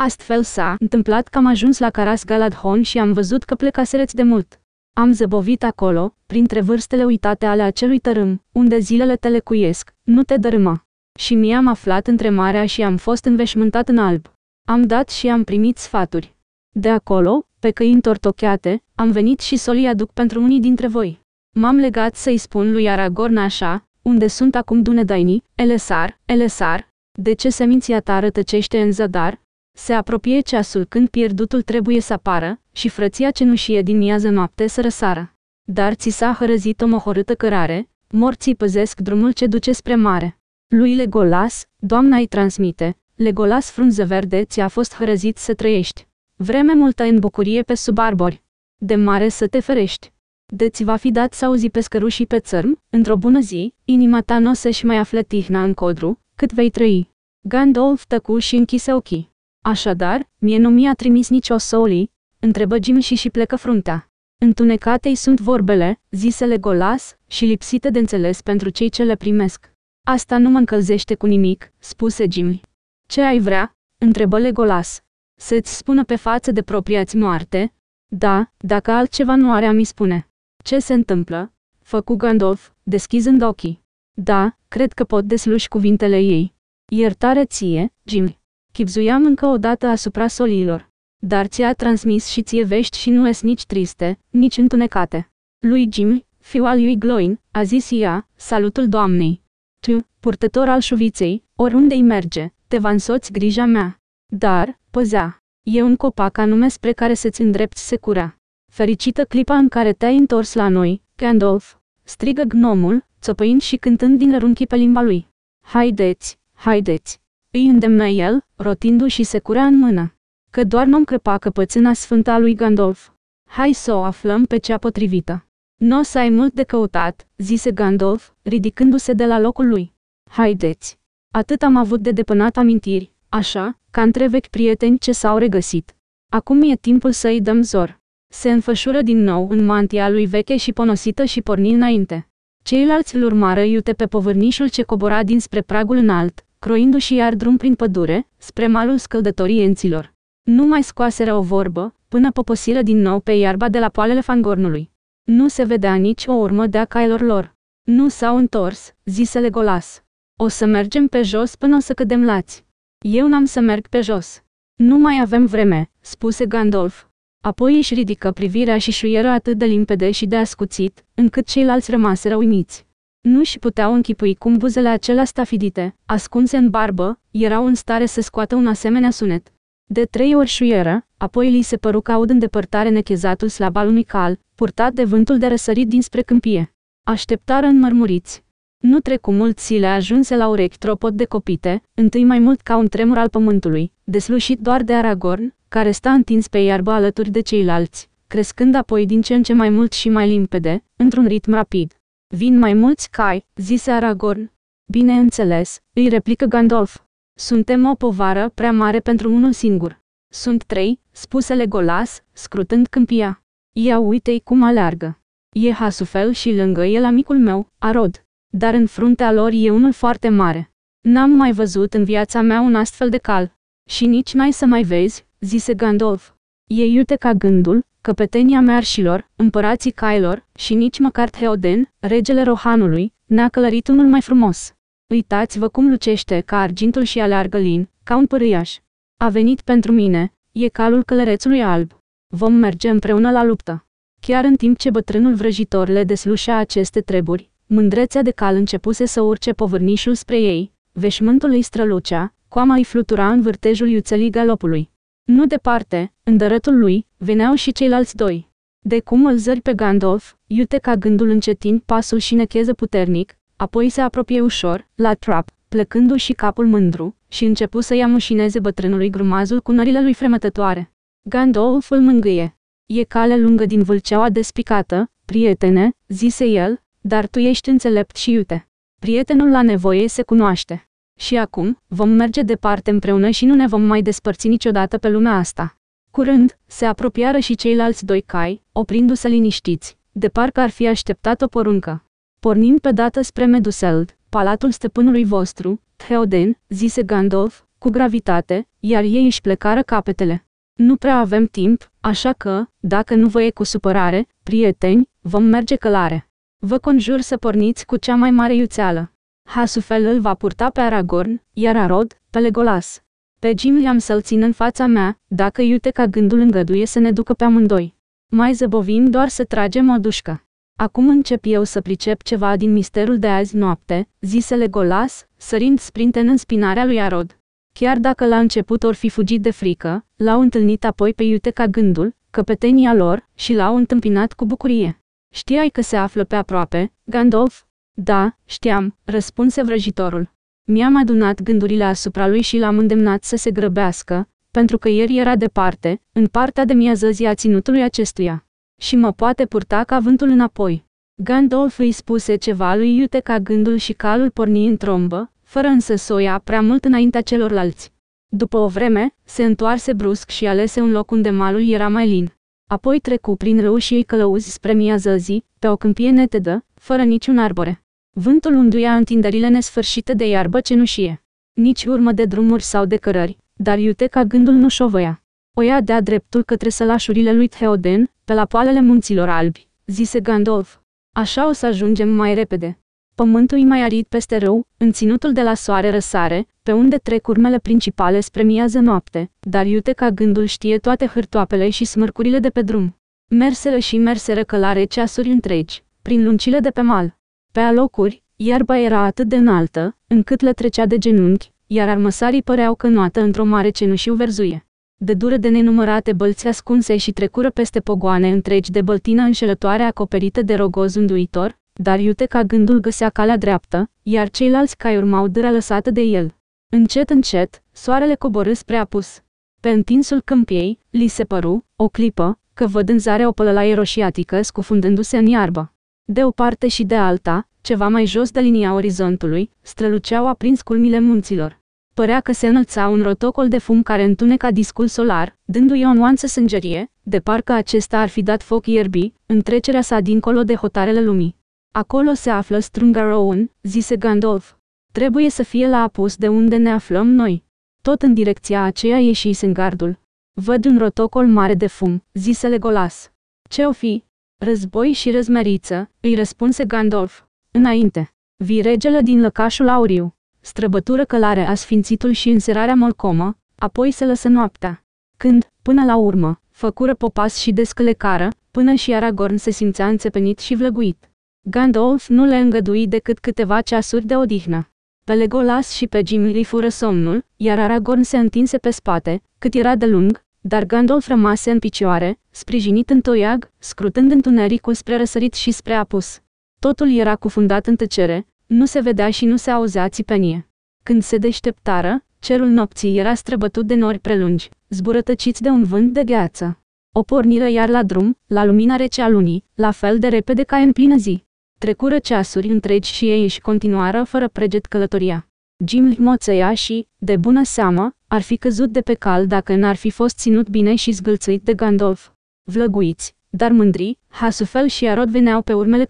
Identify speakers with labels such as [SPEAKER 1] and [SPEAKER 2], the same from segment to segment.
[SPEAKER 1] Astfel s-a întâmplat că am ajuns la Caras Galadhon și am văzut că plecasereți de mult. Am zăbovit acolo, printre vârstele uitate ale acelui tărâm, unde zilele te lecuiesc, nu te dărâma. Și mi-am aflat între marea și am fost înveșmântat în alb. Am dat și am primit sfaturi. De acolo, pe căi întortocheate, am venit și să-l aduc pentru unii dintre voi. M-am legat să-i spun lui Aragorn așa, unde sunt acum Dunedainii, Elesar, Elesar, de ce seminția ta rătăcește în zadar, se apropie ceasul când pierdutul trebuie să apară și frăția cenușie din miază noapte să răsară. Dar ți s-a hărăzit o mohorâtă cărare, morții păzesc drumul ce duce spre mare. Lui Legolas, doamna îi transmite, Legolas frunză verde ți-a fost hărăzit să trăiești. Vreme multă în bucurie pe sub arbori. De mare să te ferești. De ți va fi dat să auzi și pe țărm, într-o bună zi, inima ta nu o să-și mai afle tihna în codru, cât vei trăi. Gandalf tăcu și închise ochii. Așadar, mie nu mi-a trimis nicio soli, întrebă Jim și și plecă fruntea. întunecate sunt vorbele, zisele golas și lipsite de înțeles pentru cei ce le primesc. Asta nu mă încălzește cu nimic, spuse Jim. Ce ai vrea? întrebă Legolas. Să-ți spună pe față de propriați moarte? Da, dacă altceva nu are, mi spune. Ce se întâmplă? Făcu Gandalf, deschizând ochii. Da, cred că pot desluși cuvintele ei. Iertare ție, Jim. Chipzuiam încă o dată asupra solilor. Dar ți-a transmis și ție vești și nu es nici triste, nici întunecate. Lui Jim, fiul al lui Gloin, a zis ea, salutul doamnei. Tu, purtător al șuviței, oriunde-i merge, te va însoți grija mea. Dar, păzea, e un copac anume spre care să-ți îndrepți secura. Fericită clipa în care te-ai întors la noi, Gandalf, strigă gnomul, țopăind și cântând din rărunchi pe limba lui. Haideți, haideți! Îi îndemnă el, rotindu-și și secura în mână. Că doar nu-mi crepa căpățâna sfânta lui Gandalf. Hai să o aflăm pe cea potrivită. Nu o să ai mult de căutat, zise Gandalf, ridicându-se de la locul lui. Haideți! Atât am avut de depănat amintiri, așa, ca între vechi prieteni ce s-au regăsit. Acum e timpul să-i dăm zor. Se înfășură din nou în mantia lui veche și ponosită și porni înainte. Ceilalți îl urmară iute pe povârnișul ce cobora dinspre pragul înalt croindu-și iar drum prin pădure, spre malul scăldătorienților. Nu mai scoaseră o vorbă, până poposiră din nou pe iarba de la poalele fangornului. Nu se vedea nici o urmă de acailor lor. Nu s-au întors, zise Legolas. O să mergem pe jos până o să cădem lați. Eu n-am să merg pe jos. Nu mai avem vreme, spuse Gandalf. Apoi își ridică privirea și șuieră atât de limpede și de ascuțit, încât ceilalți rămaseră uimiți. Nu și puteau închipui cum buzele acelea stafidite, ascunse în barbă, erau în stare să scoată un asemenea sunet. De trei ori șuieră, apoi li se păru că aud în depărtare nechezatul slab al unui cal, purtat de vântul de răsărit dinspre câmpie. Așteptară înmărmuriți. Nu trecu mult zile ajunse la urechi tropot de copite, întâi mai mult ca un tremur al pământului, deslușit doar de Aragorn, care sta întins pe iarbă alături de ceilalți, crescând apoi din ce în ce mai mult și mai limpede, într-un ritm rapid. Vin mai mulți cai, zise Aragorn. Bineînțeles, îi replică Gandalf. Suntem o povară prea mare pentru unul singur. Sunt trei, spuse Legolas, scrutând câmpia. Ia uite-i cum aleargă. E Hasufel și lângă el amicul meu, Arod. Dar în fruntea lor e unul foarte mare. N-am mai văzut în viața mea un astfel de cal. Și nici n-ai să mai vezi, zise Gandalf. E iute ca gândul, căpetenia mearșilor, împărații cailor și nici măcar Theoden, regele Rohanului, n-a călărit unul mai frumos. Uitați-vă cum lucește ca argintul și aleargă lin, ca un părâiaș. A venit pentru mine, e calul călărețului alb. Vom merge împreună la luptă. Chiar în timp ce bătrânul vrăjitor le deslușea aceste treburi, mândrețea de cal începuse să urce povârnișul spre ei, veșmântul îi strălucea, coama îi flutura în vârtejul iuțelii galopului. Nu departe, în dărătul lui, veneau și ceilalți doi. De cum îl zări pe Gandalf, iute ca gândul încetind pasul și necheză puternic, apoi se apropie ușor, la trap, plecându-și capul mândru, și începu să-i amușineze bătrânului grumazul cu nările lui fremătătoare. Gandalf îl mângâie. E cale lungă din vâlceaua despicată, prietene, zise el, dar tu ești înțelept și iute. Prietenul la nevoie se cunoaște. Și acum, vom merge departe împreună și nu ne vom mai despărți niciodată pe lumea asta. Curând, se apropiară și ceilalți doi cai, oprindu-se liniștiți, de parcă ar fi așteptat o poruncă. Pornind pe dată spre Meduseld, palatul stăpânului vostru, Theoden, zise Gandalf, cu gravitate, iar ei își plecară capetele. Nu prea avem timp, așa că, dacă nu vă e cu supărare, prieteni, vom merge călare. Vă conjur să porniți cu cea mai mare iuțeală. Hasufel îl va purta pe Aragorn, iar Arod, pe Legolas. Pe Jim l-am să-l țin în fața mea, dacă iute ca gândul îngăduie să ne ducă pe amândoi. Mai zăbovim doar să tragem o dușcă. Acum încep eu să pricep ceva din misterul de azi noapte, zise Legolas, sărind sprinten în spinarea lui Arod. Chiar dacă la început or fi fugit de frică, l-au întâlnit apoi pe iute ca gândul, căpetenia lor, și l-au întâmpinat cu bucurie. Știai că se află pe aproape, Gandalf? Da, știam, răspunse vrăjitorul. Mi-am adunat gândurile asupra lui și l-am îndemnat să se grăbească, pentru că ieri era departe, în partea de miază zi a ținutului acestuia. Și mă poate purta ca vântul înapoi. Gandalf îi spuse ceva lui Iute ca gândul și calul porni în trombă, fără însă să o ia prea mult înaintea celorlalți. După o vreme, se întoarse brusc și alese un loc unde malul era mai lin. Apoi trecu prin râu și îi călăuzi spre zi pe o câmpie netedă, fără niciun arbore. Vântul unduia întinderile nesfârșite de iarbă cenușie. Nici urmă de drumuri sau de cărări, dar iute ca gândul nu șovăia. O ia de dreptul către sălașurile lui Theoden, pe la poalele munților albi, zise Gandolf. Așa o să ajungem mai repede. Pământul îi mai arid peste râu, în ținutul de la soare răsare, pe unde trec urmele principale spre miază noapte, dar iute ca gândul știe toate hârtoapele și smârcurile de pe drum. Merseră și merseră călare ceasuri întregi, prin luncile de pe mal. Pe alocuri, iarba era atât de înaltă, încât le trecea de genunchi, iar armăsarii păreau că noată într-o mare cenușiu verzuie. De dură de nenumărate bălți ascunse și trecură peste pogoane întregi de băltină înșelătoare acoperită de rogoz înduitor, dar iute ca gândul găsea calea dreaptă, iar ceilalți cai urmau dâra lăsată de el. Încet, încet, soarele coborâ spre apus. Pe întinsul câmpiei, li se păru, o clipă, că văd în zare o pălălaie roșiatică scufundându-se în iarbă. De o parte și de alta, ceva mai jos de linia orizontului, străluceau aprins culmile munților. Părea că se înălța un rotocol de fum care întuneca discul solar, dându-i o nuanță sângerie, de parcă acesta ar fi dat foc ierbii, în trecerea sa dincolo de hotarele lumii. Acolo se află Rowan, zise Gandalf. Trebuie să fie la apus de unde ne aflăm noi. Tot în direcția aceea ieși Sengardul. Văd un rotocol mare de fum, zise Legolas. Ce o fi? Război și răzmeriță, îi răspunse Gandalf. Înainte, regele din lăcașul auriu, străbătură călare a sfințitul și înserarea molcomă, apoi se lăsă noaptea. Când, până la urmă, făcură popas și descălecară, până și Aragorn se simțea înțepenit și vlăguit. Gandalf nu le îngădui decât câteva ceasuri de odihnă. Pe Legolas și pe Gimli fură somnul, iar Aragorn se întinse pe spate, cât era de lung, dar Gandalf rămase în picioare, sprijinit în toiag, scrutând întunericul spre răsărit și spre apus. Totul era cufundat în tăcere, nu se vedea și nu se auzea țipenie. Când se deșteptară, cerul nopții era străbătut de nori prelungi, zburătăciți de un vânt de gheață. O pornire iar la drum, la lumina rece a lunii, la fel de repede ca în plină zi. Trecură ceasuri întregi și ei își continuară fără preget călătoria. Jim moțăia și, de bună seamă, ar fi căzut de pe cal dacă n-ar fi fost ținut bine și zgâlțuit de Gandalf. Vlăguiți, dar mândrii, Hasufel și Arod veneau pe urmele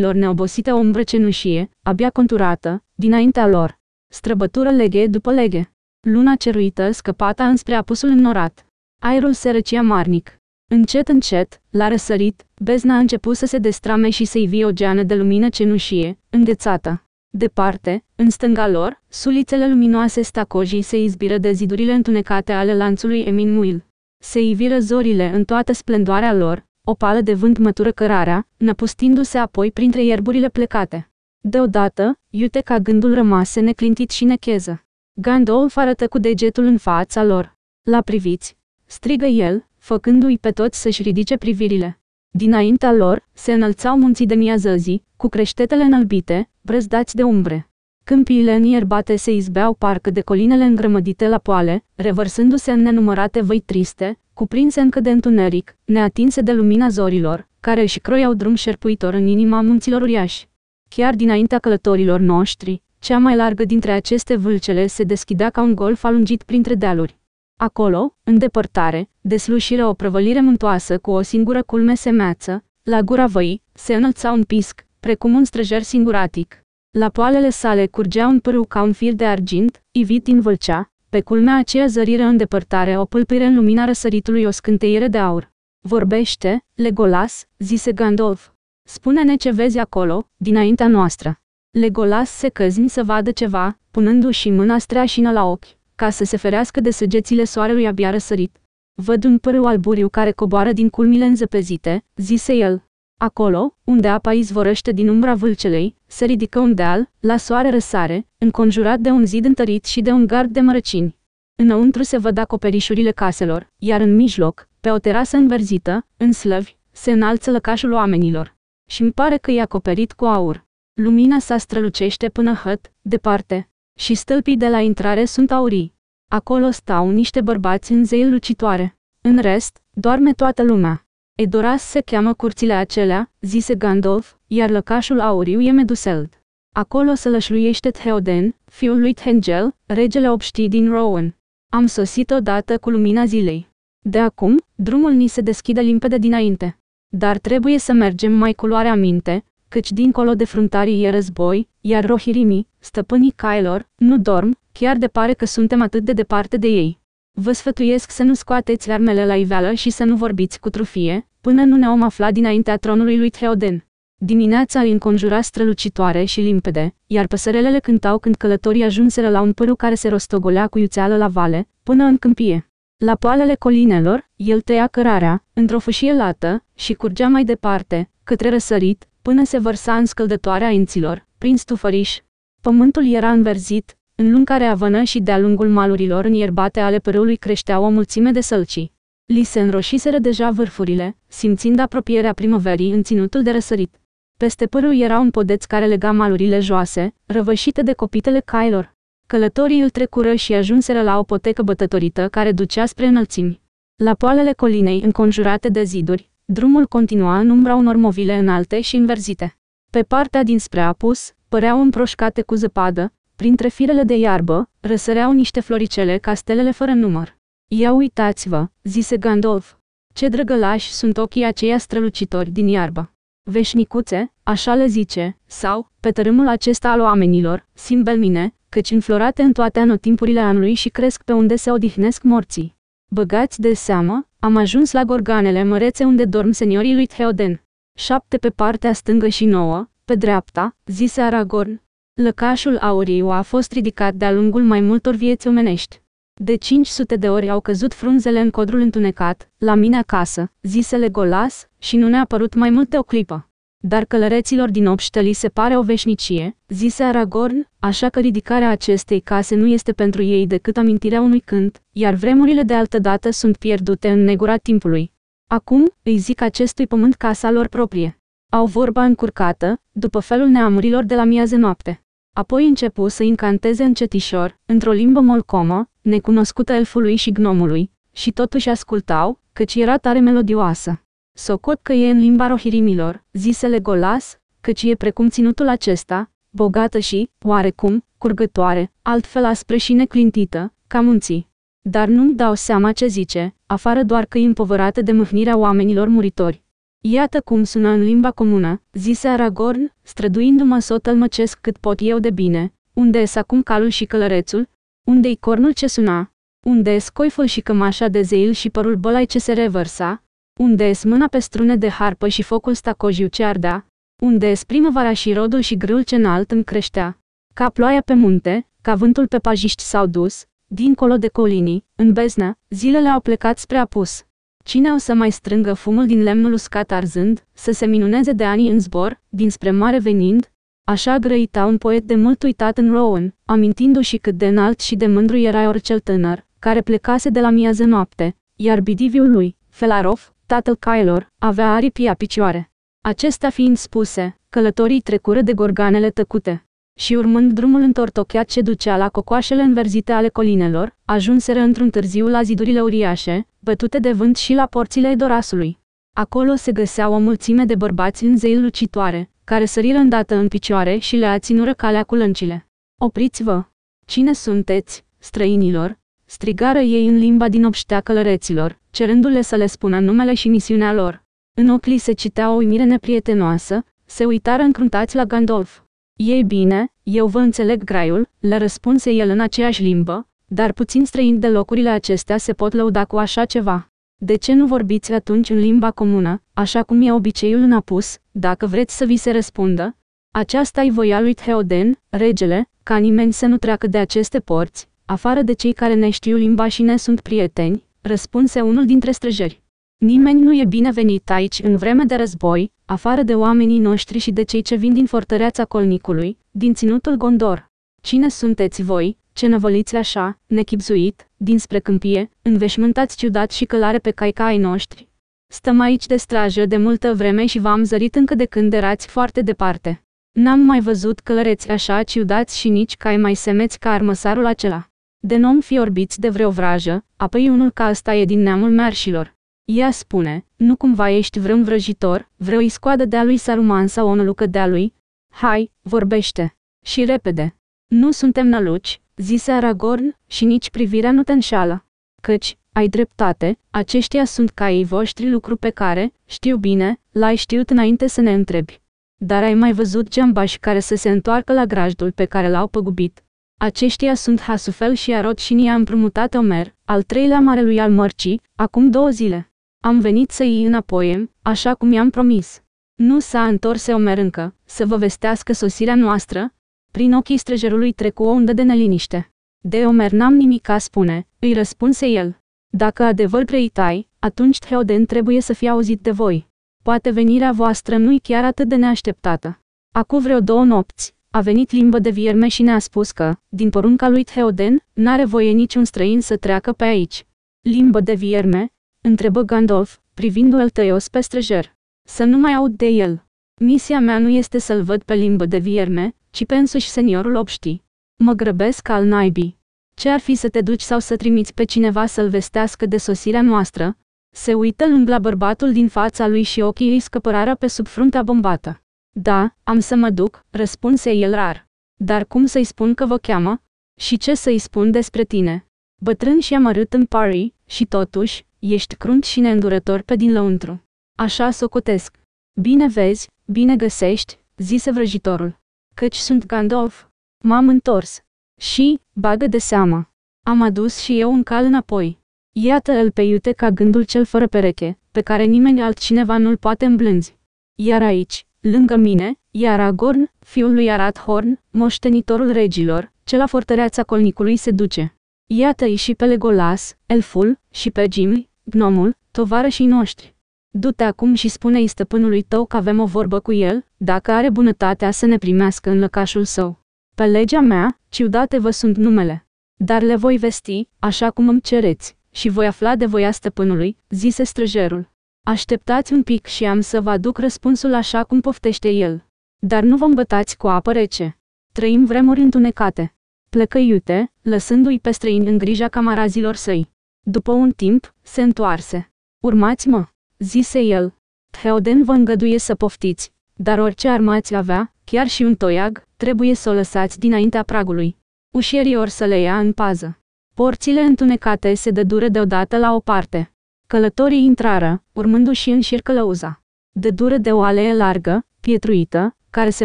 [SPEAKER 1] lor neobosite o umbră cenușie, abia conturată, dinaintea lor. Străbătură leghe după leghe. Luna ceruită scăpata înspre apusul înnorat. Aerul se răcia marnic. Încet, încet, la răsărit, bezna a început să se destrame și să-i vie o geană de lumină cenușie, înghețată. Departe, în stânga lor, sulițele luminoase stacojii se izbiră de zidurile întunecate ale lanțului Emin Muil. Se iviră zorile în toată splendoarea lor, o pală de vânt mătură cărarea, năpustindu-se apoi printre ierburile plecate. Deodată, iute ca gândul rămase neclintit și necheză. Gandalf arătă cu degetul în fața lor. La priviți, strigă el, făcându-i pe toți să-și ridice privirile. Dinaintea lor, se înălțau munții de miazăzii, cu creștetele înălbite, brăzdați de umbre. Câmpiile în ierbate se izbeau parcă de colinele îngrămădite la poale, revărsându-se în nenumărate văi triste, cuprinse încă de întuneric, neatinse de lumina zorilor, care își croiau drum șerpuitor în inima munților uriași. Chiar dinaintea călătorilor noștri, cea mai largă dintre aceste vâlcele se deschidea ca un golf alungit printre dealuri. Acolo, în depărtare, deslușirea o prăvălire muntoasă cu o singură culme semeață, la gura văii, se înălța un pisc, precum un străjer singuratic. La poalele sale curgea un pârâu ca un fir de argint, ivit în vâlcea, pe culmea aceea zăriră în depărtare o pâlpire în lumina răsăritului o scânteire de aur. Vorbește, Legolas, zise Gandalf. Spune-ne ce vezi acolo, dinaintea noastră. Legolas se căzni să vadă ceva, punându-și mâna streașină la ochi, ca să se ferească de săgețile soarelui abia răsărit. Văd un pârâu alburiu care coboară din culmile înzăpezite, zise el. Acolo, unde apa izvorăște din umbra vâlcelei, se ridică un deal, la soare răsare, înconjurat de un zid întărit și de un gard de mărăcini. Înăuntru se văd acoperișurile caselor, iar în mijloc, pe o terasă înverzită, în slăvi, se înalță lăcașul oamenilor. Și îmi pare că e acoperit cu aur. Lumina sa strălucește până hăt, departe, și stâlpii de la intrare sunt aurii. Acolo stau niște bărbați în zeil lucitoare. În rest, doarme toată lumea. Edoras se cheamă curțile acelea, zise Gandalf, iar lăcașul auriu e Meduseld. Acolo să lășluiește Theoden, fiul lui Tengel, regele obștii din Rowan. Am sosit odată cu lumina zilei. De acum, drumul ni se deschide limpede dinainte. Dar trebuie să mergem mai cu luarea minte, căci dincolo de fruntarii e război, iar rohirimii, stăpânii cailor, nu dorm, chiar de pare că suntem atât de departe de ei. Vă sfătuiesc să nu scoateți armele la iveală și să nu vorbiți cu trufie, până nu ne-om afla dinaintea tronului lui Theoden. Dimineața îi înconjura strălucitoare și limpede, iar păsărelele cântau când călătorii ajunseră la un păru care se rostogolea cu iuțeală la vale, până în câmpie. La poalele colinelor, el tăia cărarea, într-o fâșie lată, și curgea mai departe, către răsărit, până se vărsa în scăldătoarea inților, prin stufăriș. Pământul era înverzit, în lungarea vână și de-a lungul malurilor ierbate ale părâului creșteau o mulțime de sălci. Li se înroșiseră deja vârfurile, simțind apropierea primăverii în ținutul de răsărit. Peste pârâu era un podeț care lega malurile joase, răvășite de copitele cailor. Călătorii îl trecură și ajunseră la o potecă bătătorită care ducea spre înălțimi. La poalele colinei, înconjurate de ziduri, drumul continua în umbra unor movile înalte și înverzite. Pe partea dinspre apus, păreau împroșcate cu zăpadă, Printre firele de iarbă, răsăreau niște floricele ca stelele fără număr. Ia uitați-vă, zise Gandalf. Ce drăgălași sunt ochii aceia strălucitori din iarbă. Veșnicuțe, așa le zice, sau, pe tărâmul acesta al oamenilor, simbelmine, căci înflorate în toate anotimpurile anului și cresc pe unde se odihnesc morții. Băgați de seamă, am ajuns la gorganele mărețe unde dorm seniorii lui Theoden. Șapte pe partea stângă și nouă, pe dreapta, zise Aragorn, Lăcașul auriu a fost ridicat de-a lungul mai multor vieți omenești. De 500 de ori au căzut frunzele în codrul întunecat, la mine acasă, zisele golas, și nu ne-a apărut mai multe o clipă. Dar călăreților din obștăli se pare o veșnicie, zise Aragorn, așa că ridicarea acestei case nu este pentru ei decât amintirea unui cânt, iar vremurile de altădată sunt pierdute în negura timpului. Acum, îi zic acestui pământ casa lor proprie. Au vorba încurcată, după felul neamurilor de la miază noapte. Apoi începu să încanteze încetișor, într-o limbă molcomă, necunoscută elfului și gnomului, și totuși ascultau, căci era tare melodioasă. Socot că e în limba rohirimilor, zisele golas, căci e precum ținutul acesta, bogată și, oarecum, curgătoare, altfel aspre și neclintită, ca munții. Dar nu-mi dau seama ce zice, afară doar că e împovărată de mâhnirea oamenilor muritori. Iată cum sună în limba comună, zise Aragorn, străduindu-mă să o tălmăcesc cât pot eu de bine. Unde e acum calul și călărețul? Unde-i cornul ce suna? Unde e scoiful și cămașa de zeil și părul bălai ce se revărsa? Unde e mâna pe strune de harpă și focul stacojiu ce ardea? Unde e primăvara și rodul și grâul ce înalt îmi creștea? Ca ploaia pe munte, ca vântul pe pajiști s-au dus, dincolo de colinii, în beznă, zilele au plecat spre apus. Cine o să mai strângă fumul din lemnul uscat arzând, să se minuneze de ani în zbor, dinspre mare venind? Așa grăita un poet de mult uitat în Rowan, amintindu-și cât de înalt și de mândru era orice tânăr, care plecase de la miază noapte, iar bidiviul lui, Felarov, tatăl Kailor, avea aripi a picioare. Acestea fiind spuse, călătorii trecură de gorganele tăcute și urmând drumul întortocheat ce ducea la cocoașele înverzite ale colinelor, ajunseră într-un târziu la zidurile uriașe, bătute de vânt și la porțile Edorasului. Acolo se găsea o mulțime de bărbați în zei lucitoare, care săriră îndată în picioare și le aținură calea cu lâncile. Opriți-vă! Cine sunteți, străinilor? Strigară ei în limba din obștea călăreților, cerându-le să le spună numele și misiunea lor. În ochii se citea o uimire neprietenoasă, se uitară încruntați la Gandolf. Ei bine, eu vă înțeleg graiul, le răspunse el în aceeași limbă, dar puțin străini de locurile acestea se pot lăuda cu așa ceva. De ce nu vorbiți atunci în limba comună, așa cum e obiceiul în apus, dacă vreți să vi se răspundă? Aceasta-i voia lui Theoden, regele, ca nimeni să nu treacă de aceste porți, afară de cei care ne știu limba și ne sunt prieteni, răspunse unul dintre străjeri. Nimeni nu e binevenit aici în vreme de război, afară de oamenii noștri și de cei ce vin din fortăreața Colnicului, din ținutul Gondor. Cine sunteți voi, ce năvăliți așa, nechipzuit, dinspre câmpie, înveșmântați ciudat și călare pe ai noștri? Stăm aici de strajă de multă vreme și v-am zărit încă de când erați foarte departe. N-am mai văzut călăreți așa ciudați și nici cai mai semeți ca armăsarul acela. De nu fi orbiți de vreo vrajă, apoi unul ca asta e din neamul marșilor. Ea spune, nu cumva ești vreun vrăjitor, vreo iscoadă de-a lui Saruman sau o nălucă de-a lui? Hai, vorbește! Și repede! Nu suntem năluci, zise Aragorn, și nici privirea nu te înșală. Căci, ai dreptate, aceștia sunt caii voștri lucru pe care, știu bine, l-ai știut înainte să ne întrebi. Dar ai mai văzut geambași care să se întoarcă la grajdul pe care l-au păgubit. Aceștia sunt Hasufel și Arot și ni-a împrumutat Omer, al treilea marelui al mărcii, acum două zile. Am venit să iei înapoi, așa cum i-am promis. Nu s-a întors Omer încă, să vă vestească sosirea noastră? Prin ochii străjerului trecu o undă de neliniște. De Omer n-am nimic a spune, îi răspunse el. Dacă adevăr preitai, atunci Theoden trebuie să fie auzit de voi. Poate venirea voastră nu-i chiar atât de neașteptată. Acum vreo două nopți, a venit limbă de vierme și ne-a spus că, din porunca lui Theoden, n-are voie niciun străin să treacă pe aici. Limbă de vierme, întrebă Gandalf, privindu-l tăios pe străjer. Să nu mai aud de el. Misia mea nu este să-l văd pe limbă de vierme, ci pe însuși seniorul obștii. Mă grăbesc al naibii. Ce ar fi să te duci sau să trimiți pe cineva să-l vestească de sosirea noastră? Se uită lung la bărbatul din fața lui și ochii îi scăpărară pe sub fruntea bombată. Da, am să mă duc, răspunse el rar. Dar cum să-i spun că vă cheamă? Și ce să-i spun despre tine? Bătrân și amărât în Paris, și totuși, ești crunt și neîndurător pe din lăuntru. Așa s-o cotesc. Bine vezi, bine găsești, zise vrăjitorul. Căci sunt Gandalf. M-am întors. Și, bagă de seamă. Am adus și eu un cal înapoi. iată îl pe iute ca gândul cel fără pereche, pe care nimeni altcineva nu-l poate îmblânzi. Iar aici, lângă mine, e Aragorn, fiul lui Arathorn, moștenitorul regilor, ce la fortăreața colnicului se duce. Iată-i și pe Legolas, elful, și pe Gimli, Gnomul, tovarășii noștri. Du-te acum și spune-i stăpânului tău că avem o vorbă cu el, dacă are bunătatea să ne primească în lăcașul său. Pe legea mea, ciudate vă sunt numele. Dar le voi vesti, așa cum îmi cereți, și voi afla de voia stăpânului, zise străjerul. Așteptați un pic și am să vă aduc răspunsul așa cum poftește el. Dar nu vă îmbătați cu apă rece. Trăim vremuri întunecate. Plecă iute, lăsându-i pe străini în grija camarazilor săi. După un timp, se întoarse. Urmați-mă, zise el. Theoden vă îngăduie să poftiți, dar orice armați avea, chiar și un toiag, trebuie să o lăsați dinaintea pragului. Ușierii or să le ia în pază. Porțile întunecate se dădură deodată la o parte. Călătorii intrară, urmându-și în șir călăuza. Dădură de o alee largă, pietruită, care se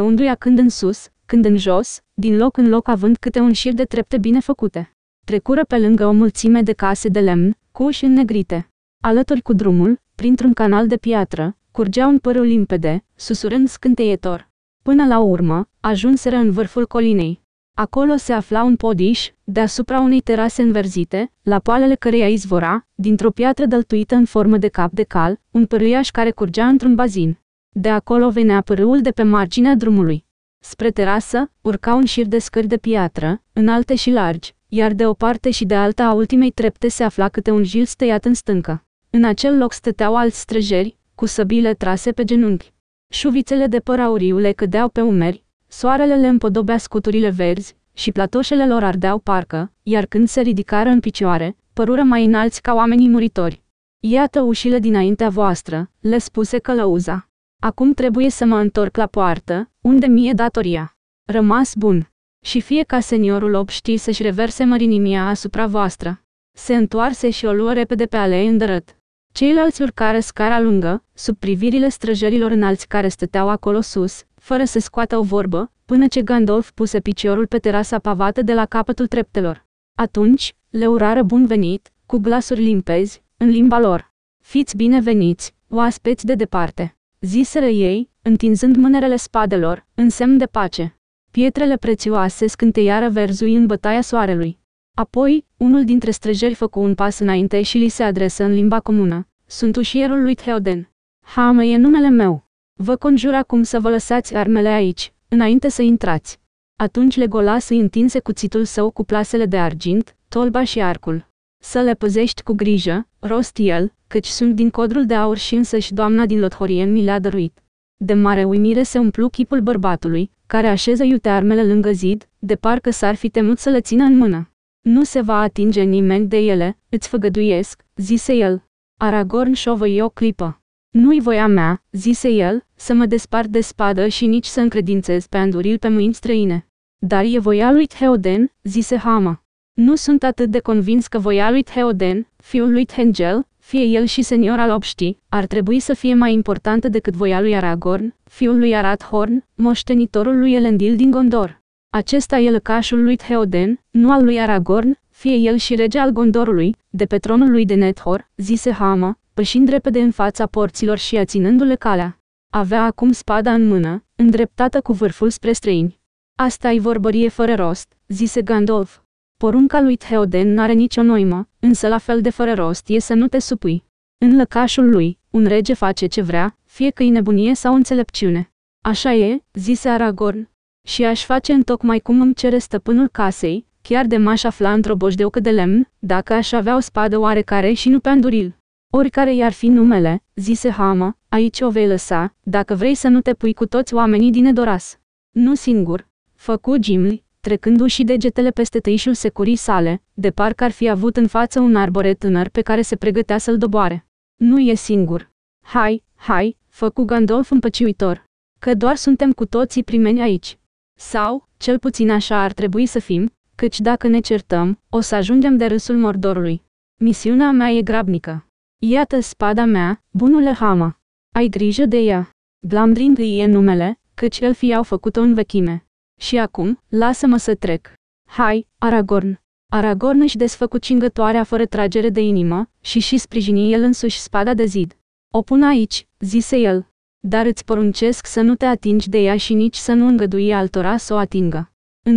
[SPEAKER 1] unduia când în sus, când în jos, din loc în loc având câte un șir de trepte bine făcute trecură pe lângă o mulțime de case de lemn, cu uși înnegrite. Alături cu drumul, printr-un canal de piatră, curgea un părul limpede, susurând scânteietor. Până la urmă, ajunseră în vârful colinei. Acolo se afla un podiș, deasupra unei terase înverzite, la poalele căreia izvora, dintr-o piatră dăltuită în formă de cap de cal, un păruiaș care curgea într-un bazin. De acolo venea pârâul de pe marginea drumului. Spre terasă, urca un șir de scări de piatră, înalte și largi, iar de o parte și de alta a ultimei trepte se afla câte un jil stăiat în stâncă. În acel loc stăteau alți străjeri, cu săbile trase pe genunchi. Șuvițele de păr auriu le cădeau pe umeri, soarele le împodobea scuturile verzi și platoșele lor ardeau parcă, iar când se ridicară în picioare, părură mai înalți ca oamenii muritori. Iată ușile dinaintea voastră, le spuse călăuza. Acum trebuie să mă întorc la poartă, unde mi-e datoria. Rămas bun și fie ca seniorul ob știi să-și reverse mărinimia asupra voastră. Se întoarse și o luă repede pe alei îndărât. Ceilalți urcare scara lungă, sub privirile străjărilor înalți care stăteau acolo sus, fără să scoată o vorbă, până ce Gandalf puse piciorul pe terasa pavată de la capătul treptelor. Atunci, le urară bun venit, cu glasuri limpezi, în limba lor. Fiți bineveniți, oaspeți de departe, ziseră ei, întinzând mânerele spadelor, în semn de pace. Pietrele prețioase scânteiară verzui în bătaia soarelui. Apoi, unul dintre străjeri făcu un pas înainte și li se adresă în limba comună. Sunt ușierul lui Theoden. Hame e numele meu. Vă conjur acum să vă lăsați armele aici, înainte să intrați. Atunci Legolas îi întinse cuțitul său cu plasele de argint, tolba și arcul. Să le păzești cu grijă, rost el, căci sunt din codrul de aur și însăși doamna din Lothorien mi le-a dăruit. De mare uimire se umplu chipul bărbatului, care așeză iute armele lângă zid, de parcă s-ar fi temut să le țină în mână. Nu se va atinge nimeni de ele, îți făgăduiesc, zise el. Aragorn șovăi o clipă. Nu-i voia mea, zise el, să mă despart de spadă și nici să încredințez pe Anduril pe mâini străine. Dar e voia lui Theoden, zise Hama. Nu sunt atât de convins că voia lui Theoden, fiul lui Hengel, fie el și senior al obștii, ar trebui să fie mai importantă decât voia lui Aragorn, fiul lui Arathorn, moștenitorul lui Elendil din Gondor. Acesta e lăcașul lui Theoden, nu al lui Aragorn, fie el și rege al Gondorului, de pe tronul lui de Nethor, zise Hama, pășind repede în fața porților și aținându-le calea. Avea acum spada în mână, îndreptată cu vârful spre străini. Asta i vorbărie fără rost, zise Gandalf. Porunca lui Theoden n-are nicio noimă, însă la fel de fără rost e să nu te supui. În lăcașul lui, un rege face ce vrea, fie că e nebunie sau înțelepciune. Așa e, zise Aragorn. Și aș face întocmai cum îmi cere stăpânul casei, chiar de m-aș afla într-o boșdeucă de lemn, dacă aș avea o spadă oarecare și nu pe anduril. Oricare i-ar fi numele, zise Hama, aici o vei lăsa, dacă vrei să nu te pui cu toți oamenii din Edoras. Nu singur. Făcu Gimli, trecându-și degetele peste tăișul securii sale, de parcă ar fi avut în față un arbore tânăr pe care se pregătea să-l doboare. Nu e singur. Hai, hai, făcu Gandolf împăciuitor. Că doar suntem cu toții primeni aici. Sau, cel puțin așa ar trebui să fim, căci dacă ne certăm, o să ajungem de râsul mordorului. Misiunea mea e grabnică. Iată spada mea, bunule Hama. Ai grijă de ea. Glamdrind îi e numele, căci el fi au făcut-o în vechime. Și acum, lasă-mă să trec. Hai, Aragorn! Aragorn își desfăcu cingătoarea fără tragere de inimă și și sprijini el însuși spada de zid. O pun aici, zise el, dar îți poruncesc să nu te atingi de ea și nici să nu îngădui altora să o atingă.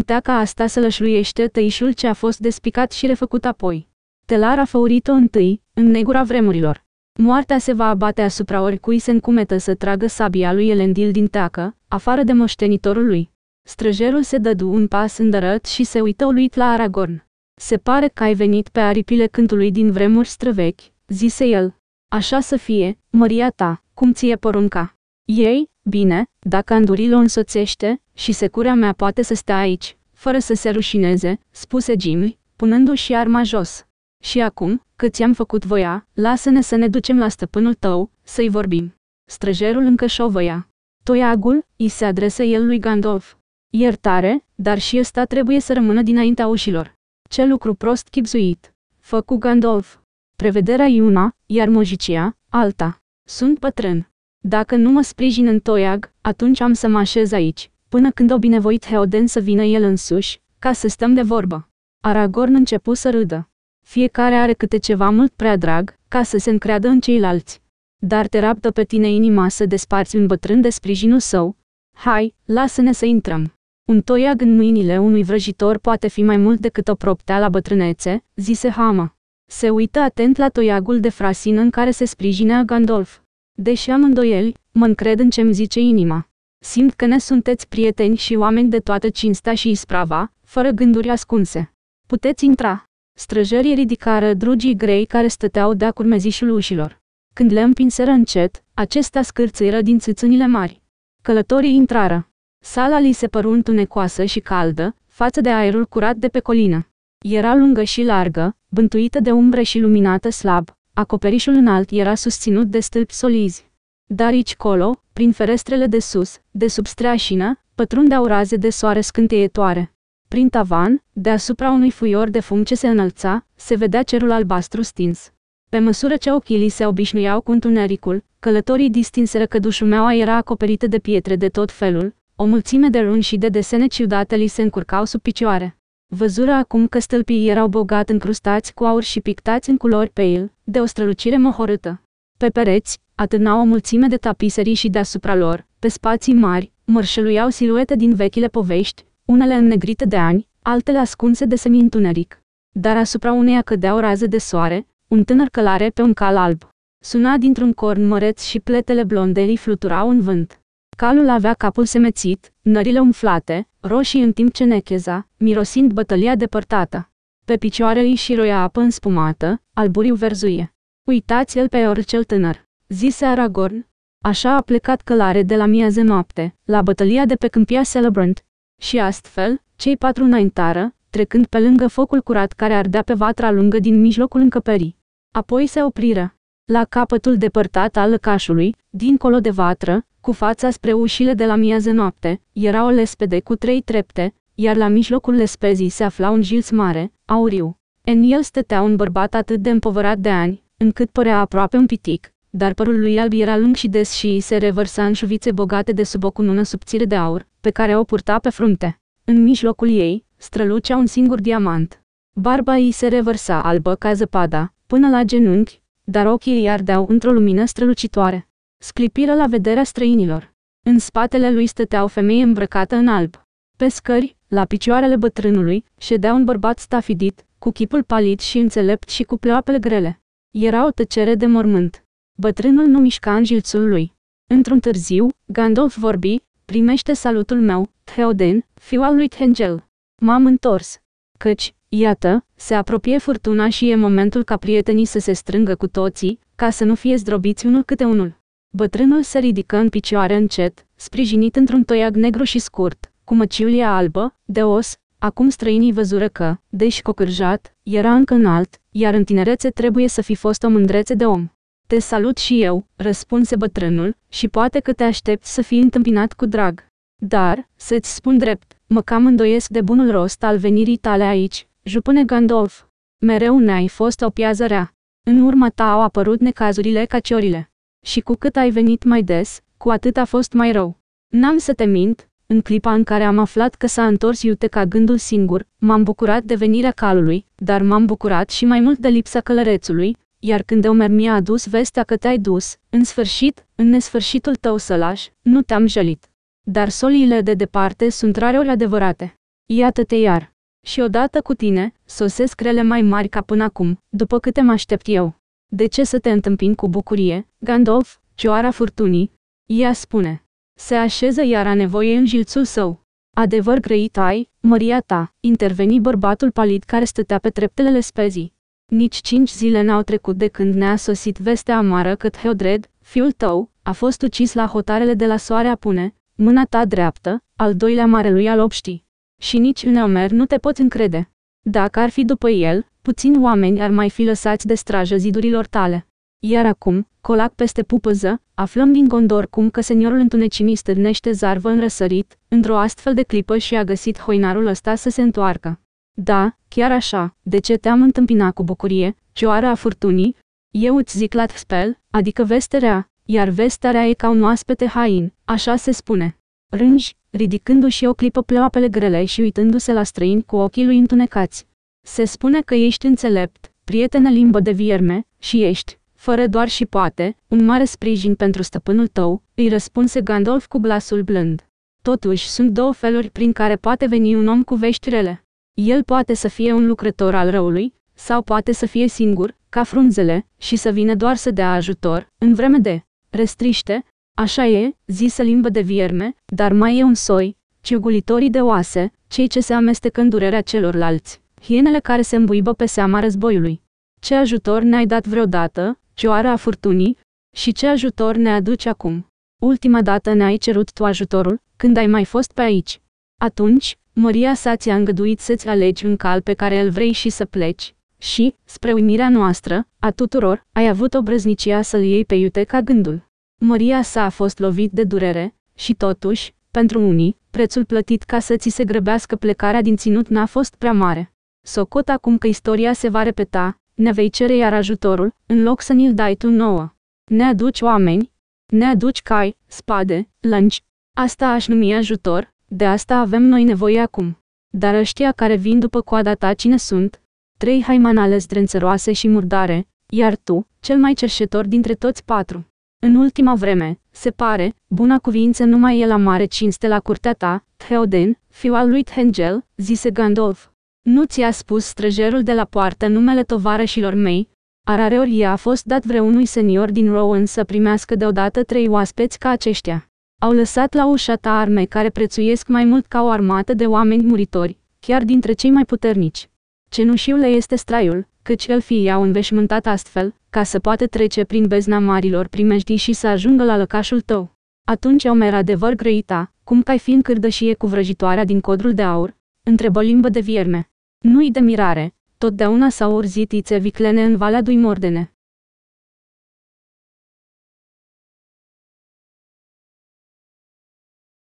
[SPEAKER 1] teaca asta să lășluiește tăișul ce a fost despicat și refăcut apoi. Telar a făurit-o întâi, în negura vremurilor. Moartea se va abate asupra oricui se încumetă să tragă sabia lui Elendil din teacă, afară de moștenitorul lui. Străjerul se dădu un pas îndărăt și se uită uluit la Aragorn. Se pare că ai venit pe aripile cântului din vremuri străvechi, zise el. Așa să fie, măria ta, cum ție porunca. Ei, bine, dacă Andurilo însoțește, și securea mea poate să stea aici, fără să se rușineze, spuse Jimmy, punându-și arma jos. Și acum, că ți-am făcut voia, lasă-ne să ne ducem la stăpânul tău, să-i vorbim. Străjerul încă șovăia. Toiagul, îi se adresă el lui Gandolf iertare, dar și ăsta trebuie să rămână dinaintea ușilor. Ce lucru prost chipzuit! Făcu Gandalf. Prevederea e una, iar mojicia, alta. Sunt pătrân. Dacă nu mă sprijin în toiag, atunci am să mă așez aici, până când o binevoit Heoden să vină el însuși, ca să stăm de vorbă. Aragorn începu să râdă. Fiecare are câte ceva mult prea drag, ca să se încreadă în ceilalți. Dar te raptă pe tine inima să desparți un bătrân de sprijinul său. Hai, lasă-ne să intrăm. Un toiag în mâinile unui vrăjitor poate fi mai mult decât o proptea la bătrânețe, zise Hama. Se uită atent la toiagul de frasină în care se sprijinea Gandolf. Deși am îndoieli, mă încred în ce-mi zice inima. Simt că ne sunteți prieteni și oameni de toată cinsta și isprava, fără gânduri ascunse. Puteți intra. Străjării ridicară drugii grei care stăteau de-a curmezișul ușilor. Când le împinseră încet, acestea scârțâiră din țâțânile mari. Călătorii intrară. Sala li se păru întunecoasă și caldă, față de aerul curat de pe colină. Era lungă și largă, bântuită de umbre și luminată slab, acoperișul înalt era susținut de stâlpi solizi. Dar aici colo, prin ferestrele de sus, de sub streașină, pătrundeau raze de soare scânteietoare. Prin tavan, deasupra unui fuior de fum ce se înălța, se vedea cerul albastru stins. Pe măsură ce ochii se obișnuiau cu întunericul, călătorii distinseră că dușumeaua era acoperită de pietre de tot felul, o mulțime de runi și de desene ciudate li se încurcau sub picioare. Văzură acum că stâlpii erau bogat încrustați cu aur și pictați în culori el, de o strălucire mohorâtă. Pe pereți, atârnau o mulțime de tapiserii și deasupra lor, pe spații mari, mărșăluiau siluete din vechile povești, unele înnegrite de ani, altele ascunse de semi-întuneric. Dar asupra uneia cădea o rază de soare, un tânăr călare pe un cal alb. Suna dintr-un corn măreț și pletele blondei fluturau în vânt. Calul avea capul semețit, nările umflate, roșii în timp ce necheza, mirosind bătălia depărtată. Pe picioare îi șiroia apă înspumată, alburiu verzuie. Uitați-l pe oricel tânăr, zise Aragorn. Așa a plecat călare de la miază noapte, la bătălia de pe câmpia Celebrant. Și astfel, cei patru înaintară, trecând pe lângă focul curat care ardea pe vatra lungă din mijlocul încăperii. Apoi se opriră. La capătul depărtat al lăcașului, dincolo de vatră, cu fața spre ușile de la miază noapte, era o lespede cu trei trepte, iar la mijlocul lespezii se afla un jilț mare, auriu. În el stătea un bărbat atât de împovărat de ani, încât părea aproape un pitic, dar părul lui alb era lung și des și se revărsa în șuvițe bogate de sub o cunună subțire de aur, pe care o purta pe frunte. În mijlocul ei, strălucea un singur diamant. Barba ei se revărsa albă ca zăpada, până la genunchi, dar ochii îi ardeau într-o lumină strălucitoare. Sclipiră la vederea străinilor. În spatele lui stătea o femeie îmbrăcată în alb. Pe scări, la picioarele bătrânului, ședea un bărbat stafidit, cu chipul palid și înțelept și cu pleoapele grele. Era o tăcere de mormânt. Bătrânul nu mișca în jilțul lui. Într-un târziu, Gandalf vorbi, primește salutul meu, Theoden, fiul al lui Hengel. M-am întors. Căci, Iată, se apropie furtuna și e momentul ca prietenii să se strângă cu toții, ca să nu fie zdrobiți unul câte unul. Bătrânul se ridică în picioare încet, sprijinit într-un toiag negru și scurt, cu măciulia albă, de os, acum străinii văzură că, deși cocârjat, era încă înalt, iar în tinerețe trebuie să fi fost o mândrețe de om. Te salut și eu, răspunse bătrânul, și poate că te aștept să fii întâmpinat cu drag. Dar, să-ți spun drept, mă cam îndoiesc de bunul rost al venirii tale aici, Jupune Gandolf. Mereu ne-ai fost o piază rea. În urma ta au apărut necazurile ca ciorile. Și cu cât ai venit mai des, cu atât a fost mai rău. N-am să te mint, în clipa în care am aflat că s-a întors iute ca gândul singur, m-am bucurat de venirea calului, dar m-am bucurat și mai mult de lipsa călărețului, iar când eu mi-a adus vestea că te-ai dus, în sfârșit, în nesfârșitul tău sălaș, nu te-am jălit. Dar soliile de departe sunt rareori adevărate. Iată-te iar. Și odată cu tine, sosesc rele mai mari ca până acum, după câte mă aștept eu. De ce să te întâmpin cu bucurie, Gandalf, cioara furtunii? Ea spune. Se așeză a nevoie în jilțul său. Adevăr grăit ai, măria ta, interveni bărbatul palid care stătea pe treptele spezii. Nici cinci zile n-au trecut de când ne-a sosit vestea amară cât Heodred, fiul tău, a fost ucis la hotarele de la soare apune, mâna ta dreaptă, al doilea marelui al obștii și nici în Amer nu te pot încrede. Dacă ar fi după el, puțini oameni ar mai fi lăsați de strajă zidurilor tale. Iar acum, colac peste pupăză, aflăm din Gondor cum că seniorul întunecimii stârnește zarvă în răsărit, într-o astfel de clipă și a găsit hoinarul ăsta să se întoarcă. Da, chiar așa, de ce te-am întâmpinat cu bucurie, cioara a furtunii? Eu îți zic la spel, adică vesterea, iar vesterea e ca un oaspete hain, așa se spune. Rângi, ridicându-și o clipă ploapele grele și uitându-se la străin cu ochii lui întunecați. Se spune că ești înțelept, prietenă limbă de vierme, și ești, fără doar și poate, un mare sprijin pentru stăpânul tău, îi răspunse Gandalf cu glasul blând. Totuși sunt două feluri prin care poate veni un om cu vești rele. El poate să fie un lucrător al răului, sau poate să fie singur, ca frunzele, și să vină doar să dea ajutor, în vreme de restriște, Așa e, zise limbă de vierme, dar mai e un soi, ciugulitorii de oase, cei ce se amestecă în durerea celorlalți, hienele care se îmbuibă pe seama războiului. Ce ajutor ne-ai dat vreodată, cioara a furtunii, și ce ajutor ne aduci acum? Ultima dată ne-ai cerut tu ajutorul, când ai mai fost pe aici. Atunci, Maria sa ți-a îngăduit să-ți alegi un cal pe care îl vrei și să pleci, și, spre uimirea noastră, a tuturor, ai avut obrăznicia să-l iei pe iute ca gândul. Măria sa a fost lovit de durere, și totuși, pentru unii, prețul plătit ca să ți se grăbească plecarea din ținut n-a fost prea mare. Socot acum că istoria se va repeta, ne vei cere iar ajutorul, în loc să ni-l dai tu nouă. Ne aduci oameni, ne aduci cai, spade, lănci. Asta aș numi ajutor, de asta avem noi nevoie acum. Dar ăștia care vin după coada ta cine sunt? Trei haimanale zdrențăroase și murdare, iar tu, cel mai cerșetor dintre toți patru. În ultima vreme, se pare, buna cuvință nu mai e la mare cinste la curtea ta, Theoden, fiu al lui Hengel, zise Gandalf. Nu ți-a spus străjerul de la poartă numele tovarășilor mei? Arareori a fost dat vreunui senior din Rowan să primească deodată trei oaspeți ca aceștia. Au lăsat la ușa ta arme care prețuiesc mai mult ca o armată de oameni muritori, chiar dintre cei mai puternici. Cenușiu le este straiul, căci fie i-au înveșmântat astfel, ca să poată trece prin bezna marilor primejdii și să ajungă la lăcașul tău. Atunci Omer adevăr grăita, cum cai fiind cârdășie cu vrăjitoarea din codrul de aur, întrebă limbă de vierme. Nu-i de mirare, totdeauna s-au urzit ițe viclene în Valea Mordene.